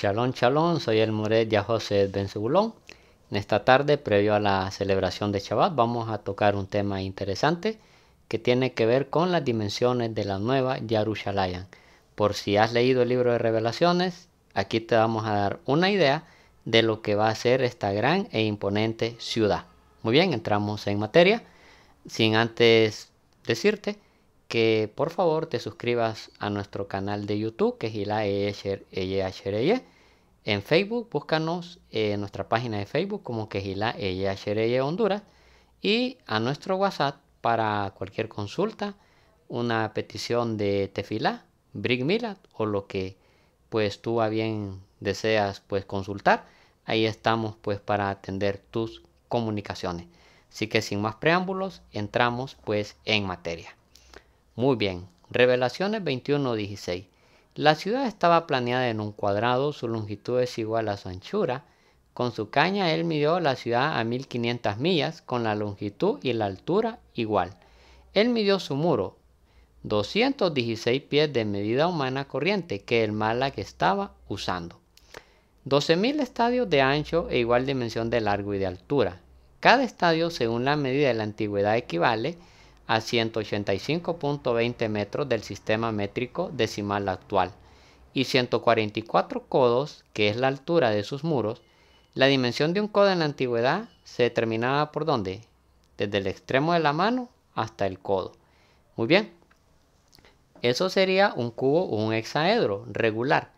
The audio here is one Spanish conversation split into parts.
Shalom, shalom, soy el Moret ya Ben En esta tarde, previo a la celebración de Shabbat, vamos a tocar un tema interesante que tiene que ver con las dimensiones de la nueva Yarushalayan. Por si has leído el libro de Revelaciones, aquí te vamos a dar una idea de lo que va a ser esta gran e imponente ciudad. Muy bien, entramos en materia. Sin antes decirte que por favor te suscribas a nuestro canal de YouTube, que es Gila En Facebook, búscanos en eh, nuestra página de Facebook como que Gila Honduras. Y a nuestro WhatsApp para cualquier consulta, una petición de Tefila, Brig o lo que pues tú a bien deseas pues consultar. Ahí estamos pues para atender tus comunicaciones. Así que sin más preámbulos, entramos pues en materia. Muy bien, Revelaciones 21:16. La ciudad estaba planeada en un cuadrado, su longitud es igual a su anchura. Con su caña él midió la ciudad a 1500 millas, con la longitud y la altura igual. Él midió su muro, 216 pies de medida humana corriente, que el mala que estaba usando. 12.000 estadios de ancho e igual dimensión de largo y de altura. Cada estadio, según la medida de la antigüedad, equivale a a 185.20 metros del sistema métrico decimal actual y 144 codos, que es la altura de sus muros, la dimensión de un codo en la antigüedad se determinaba por dónde? Desde el extremo de la mano hasta el codo. Muy bien. Eso sería un cubo o un hexaedro regular.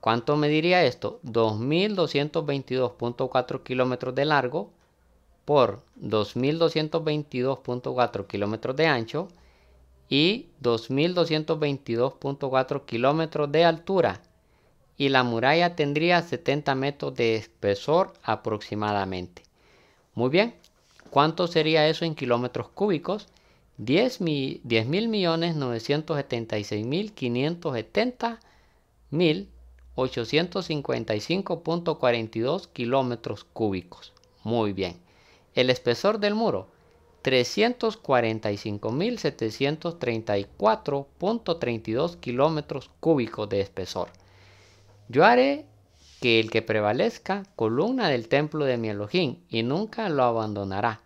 ¿Cuánto mediría esto? 2.222.4 kilómetros de largo por 2.222.4 kilómetros de ancho y 2.222.4 kilómetros de altura y la muralla tendría 70 metros de espesor aproximadamente. Muy bien, ¿cuánto sería eso en kilómetros cúbicos? 10 mil mil 855.42 kilómetros cúbicos. Muy bien. El espesor del muro, 345.734.32 kilómetros cúbicos de espesor. Yo haré que el que prevalezca, columna del templo de mi Elohim, y nunca lo abandonará.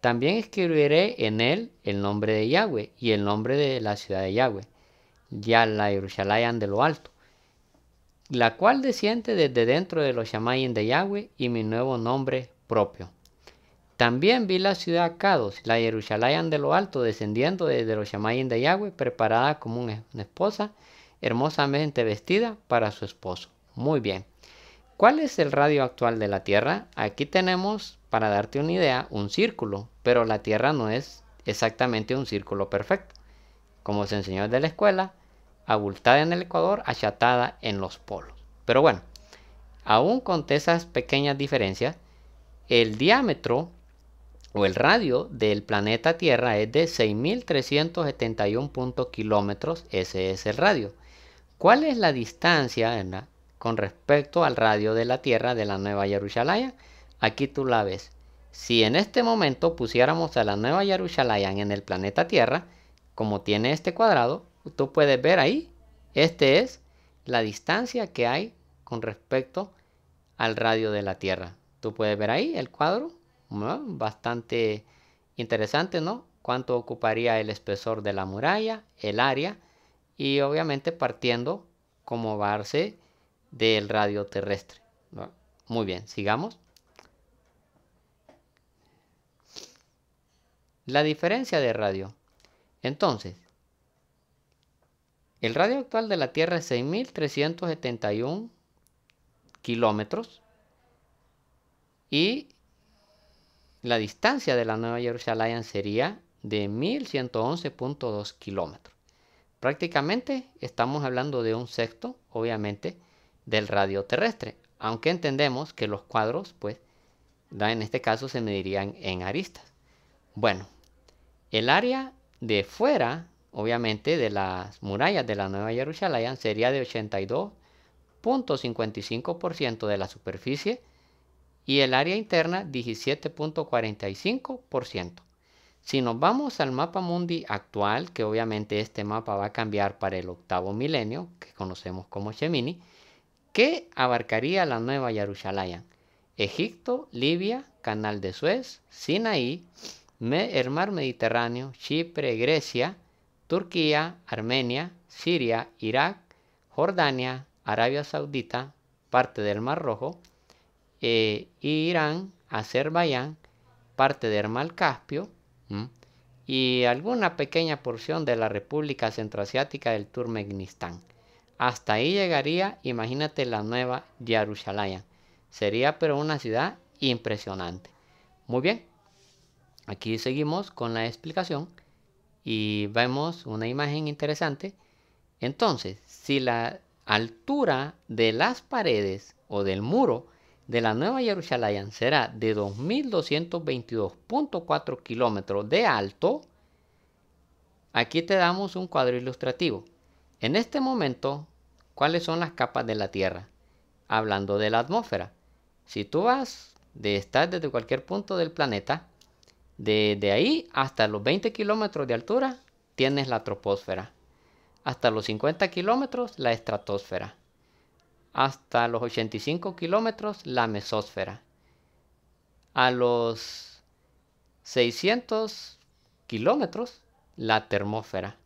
También escribiré en él el nombre de Yahweh y el nombre de la ciudad de Yahweh, Yala Yerushalayan de lo alto, la cual desciende desde dentro de los Shamayin de Yahweh y mi nuevo nombre propio. También vi la ciudad Cados, la Jerusalén de lo alto, descendiendo desde los Shamayim de Yahweh, preparada como una esposa, hermosamente vestida para su esposo. Muy bien. ¿Cuál es el radio actual de la Tierra? Aquí tenemos, para darte una idea, un círculo, pero la Tierra no es exactamente un círculo perfecto. Como se enseñó desde la escuela, abultada en el Ecuador, achatada en los polos. Pero bueno, aún con esas pequeñas diferencias, el diámetro o el radio del planeta Tierra es de 6.371 kilómetros, ese es el radio. ¿Cuál es la distancia con respecto al radio de la Tierra de la Nueva Jerusalén? Aquí tú la ves. Si en este momento pusiéramos a la Nueva Jerusalén en el planeta Tierra, como tiene este cuadrado, tú puedes ver ahí, este es la distancia que hay con respecto al radio de la Tierra. Tú puedes ver ahí el cuadro bastante interesante, ¿no? Cuánto ocuparía el espesor de la muralla, el área y obviamente partiendo como base del radio terrestre. Muy bien, sigamos. La diferencia de radio. Entonces, el radio actual de la Tierra es 6.371 kilómetros y la distancia de la Nueva Jerusalén sería de 1111.2 kilómetros. Prácticamente estamos hablando de un sexto, obviamente, del radio terrestre, aunque entendemos que los cuadros, pues, en este caso se medirían en aristas. Bueno, el área de fuera, obviamente, de las murallas de la Nueva Jerusalén sería de 82.55% de la superficie y el área interna 17.45%. Si nos vamos al mapa mundi actual, que obviamente este mapa va a cambiar para el octavo milenio, que conocemos como Shemini, ¿qué abarcaría la nueva Yarushalayim, Egipto, Libia, Canal de Suez, Sinaí, el mar Mediterráneo, Chipre, Grecia, Turquía, Armenia, Siria, Irak, Jordania, Arabia Saudita, parte del Mar Rojo, eh, Irán, Azerbaiyán, parte del Mar Caspio y alguna pequeña porción de la República Centroasiática del turmenistán Hasta ahí llegaría, imagínate, la nueva Jerusalén. Sería pero una ciudad impresionante. Muy bien, aquí seguimos con la explicación y vemos una imagen interesante. Entonces, si la altura de las paredes o del muro de la Nueva Jerusalén será de 2.222.4 kilómetros de alto. Aquí te damos un cuadro ilustrativo. En este momento, ¿cuáles son las capas de la Tierra? Hablando de la atmósfera. Si tú vas de estar desde cualquier punto del planeta, de, de ahí hasta los 20 kilómetros de altura, tienes la troposfera. Hasta los 50 kilómetros, la estratosfera hasta los 85 kilómetros la mesósfera. A los 600 kilómetros la termósfera.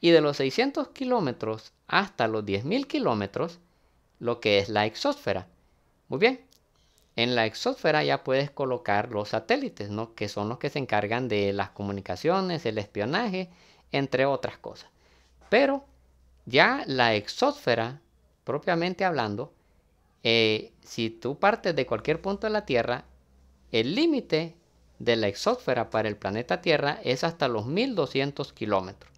Y de los 600 kilómetros hasta los 10.000 kilómetros lo que es la exósfera. Muy bien. En la exósfera ya puedes colocar los satélites, ¿no? que son los que se encargan de las comunicaciones, el espionaje, entre otras cosas. Pero ya la exósfera propiamente hablando, eh, si tú partes de cualquier punto de la Tierra, el límite de la exósfera para el planeta Tierra es hasta los 1200 kilómetros.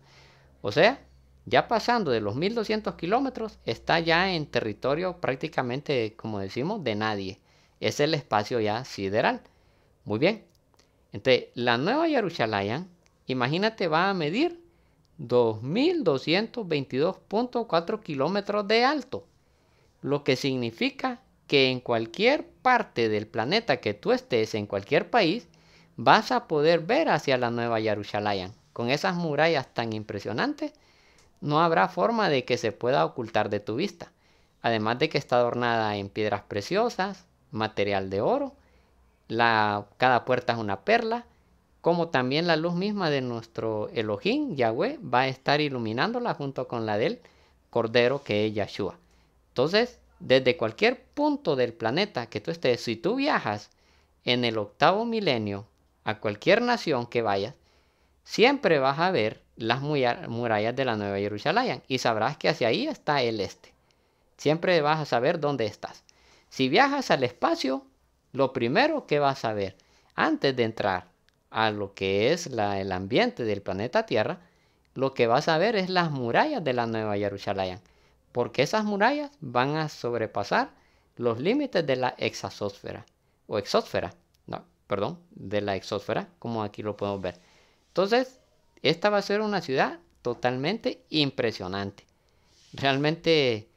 O sea, ya pasando de los 1200 kilómetros, está ya en territorio prácticamente, como decimos, de nadie. Es el espacio ya sideral. Muy bien. Entonces, la nueva Yerushalayan, imagínate, va a medir 2.222.4 kilómetros de alto, lo que significa que en cualquier parte del planeta que tú estés, en cualquier país, vas a poder ver hacia la nueva Yerushalayan. Con esas murallas tan impresionantes, no habrá forma de que se pueda ocultar de tu vista. Además de que está adornada en piedras preciosas, material de oro, cada puerta es una perla, como también la luz misma de nuestro Elohim, Yahweh, va a estar iluminándola junto con la del Cordero que es Yahshua. Entonces, desde cualquier punto del planeta que tú estés, si tú viajas en el octavo milenio a cualquier nación que vayas, siempre vas a ver las murallas de la Nueva Jerusalén y sabrás que hacia ahí está el este. Siempre vas a saber dónde estás. Si viajas al espacio, lo primero que vas a ver antes de entrar a lo que es el ambiente del planeta Tierra, lo que vas a ver es las murallas de la Nueva Jerusalén, porque esas murallas van a sobrepasar los límites de la exasósfera, o exósfera, perdón, de la exósfera, como aquí lo podemos ver. Entonces, esta va a ser una ciudad totalmente impresionante. Realmente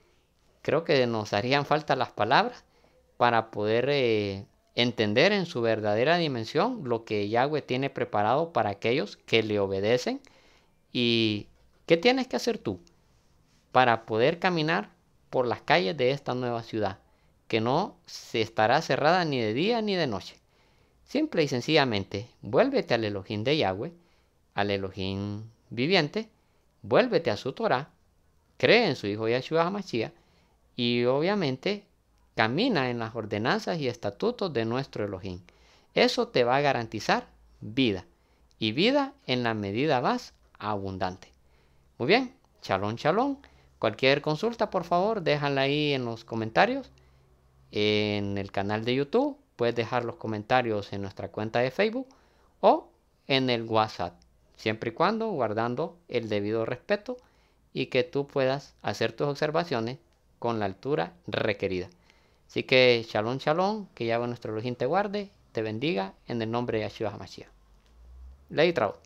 creo que nos harían falta las palabras para poder eh, entender en su verdadera dimensión lo que Yahweh tiene preparado para aquellos que le obedecen. ¿Y qué tienes que hacer tú para poder caminar por las calles de esta nueva ciudad, que no se estará cerrada ni de día ni de noche? Simple y sencillamente, vuélvete al Elohim de Yahweh, al Elohim viviente, vuélvete a su Torah, cree en su Hijo Yahshua HaMashiach y obviamente Camina en las ordenanzas y estatutos de nuestro Elohim. Eso te va a garantizar vida. Y vida en la medida más abundante. Muy bien, chalón, chalón. Cualquier consulta, por favor, déjala ahí en los comentarios. En el canal de YouTube, puedes dejar los comentarios en nuestra cuenta de Facebook o en el WhatsApp. Siempre y cuando guardando el debido respeto y que tú puedas hacer tus observaciones con la altura requerida. Así que shalom, shalom, que Yahweh nuestro Elohim te guarde, te bendiga en el nombre de Yahshua HaMashiach. Ley Traut.